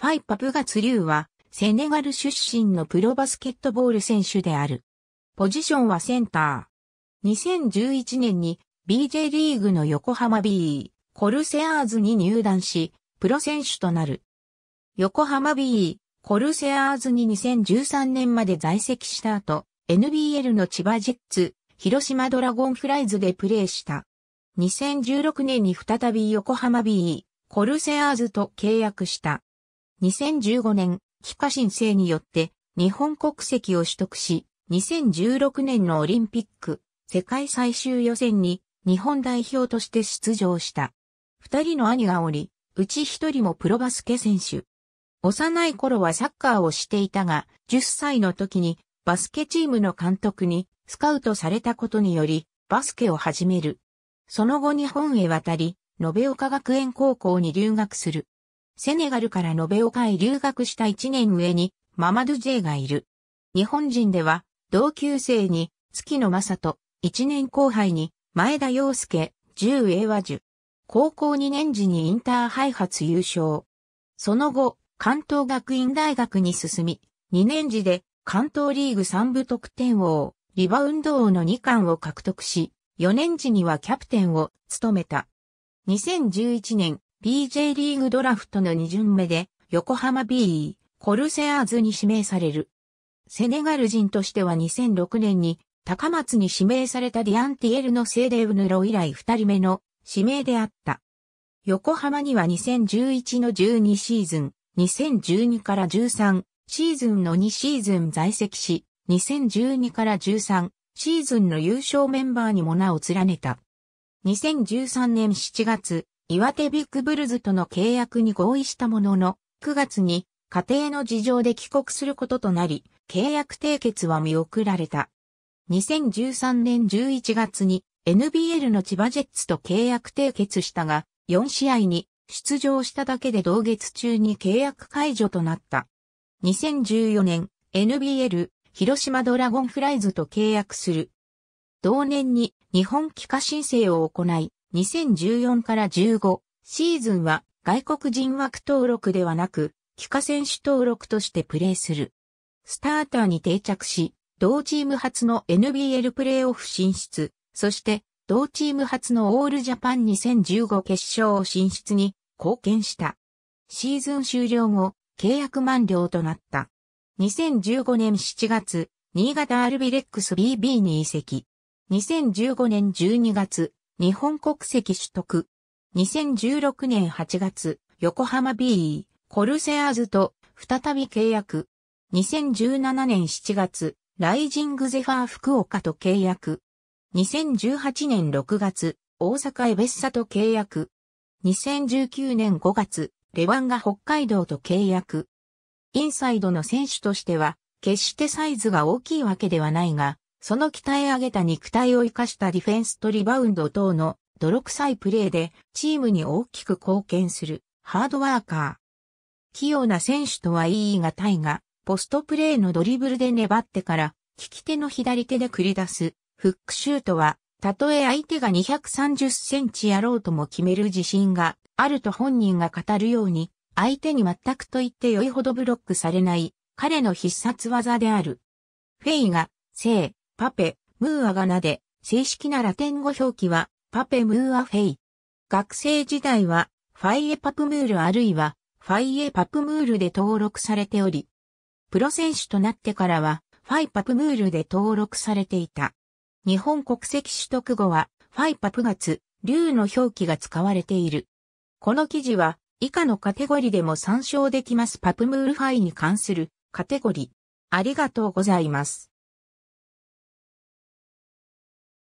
ファイパプガツリューは、セネガル出身のプロバスケットボール選手である。ポジションはセンター。2011年に BJ リーグの横浜 B、コルセアーズに入団し、プロ選手となる。横浜 B、コルセアーズに2013年まで在籍した後、NBL の千葉ジェッツ、広島ドラゴンフライズでプレーした。2016年に再び横浜 B、コルセアーズと契約した。2015年、帰化申請によって日本国籍を取得し、2016年のオリンピック世界最終予選に日本代表として出場した。二人の兄がおり、うち一人もプロバスケ選手。幼い頃はサッカーをしていたが、10歳の時にバスケチームの監督にスカウトされたことにより、バスケを始める。その後日本へ渡り、延岡学園高校に留学する。セネガルから延岡へ留学した1年上に、ママドゥイがいる。日本人では、同級生に、月野正人、1年後輩に、前田洋介、十英和樹。高校2年時にインターハイ初優勝。その後、関東学院大学に進み、2年時で関東リーグ3部得点王、リバウンド王の2冠を獲得し、4年時にはキャプテンを務めた。2011年、BJ リーグドラフトの2巡目で、横浜 BE、コルセアーズに指名される。セネガル人としては2006年に、高松に指名されたディアンティエルのセーデウヌロ以来2人目の指名であった。横浜には2011の12シーズン、2012から13シーズンの2シーズン在籍し、2012から13シーズンの優勝メンバーにも名を連ねた。2013年7月、岩手ビッグブルズとの契約に合意したものの、9月に家庭の事情で帰国することとなり、契約締結は見送られた。2013年11月に NBL の千葉ジェッツと契約締結したが、4試合に出場しただけで同月中に契約解除となった。2014年 NBL 広島ドラゴンフライズと契約する。同年に日本帰化申請を行い、2014から15シーズンは外国人枠登録ではなく、帰化選手登録としてプレーする。スターターに定着し、同チーム初の NBL プレーオフ進出、そして同チーム初のオールジャパン2015決勝進出に貢献した。シーズン終了後、契約満了となった。2015年7月、新潟アルビレックス BB に移籍。2015年12月、日本国籍取得。2016年8月、横浜 BE、コルセアーズと再び契約。2017年7月、ライジングゼファー福岡と契約。2018年6月、大阪エベッサと契約。2019年5月、レワンが北海道と契約。インサイドの選手としては、決してサイズが大きいわけではないが、その鍛え上げた肉体を生かしたディフェンスとリバウンド等の泥臭いプレーでチームに大きく貢献するハードワーカー。器用な選手とは言い難いが、ポストプレーのドリブルで粘ってから利き手の左手で繰り出すフックシュートは、たとえ相手が230センチやろうとも決める自信があると本人が語るように、相手に全くと言って良いほどブロックされない彼の必殺技である。フェイが、性、パペ、ムーアガナで、正式なラテン語表記は、パペムーアフェイ。学生時代は、ファイエパプムールあるいは、ファイエパプムールで登録されており、プロ選手となってからは、ファイパプムールで登録されていた。日本国籍取得後は、ファイパプガツ、竜の表記が使われている。この記事は、以下のカテゴリでも参照できますパプムールファイに関するカテゴリ。ありがとうございます。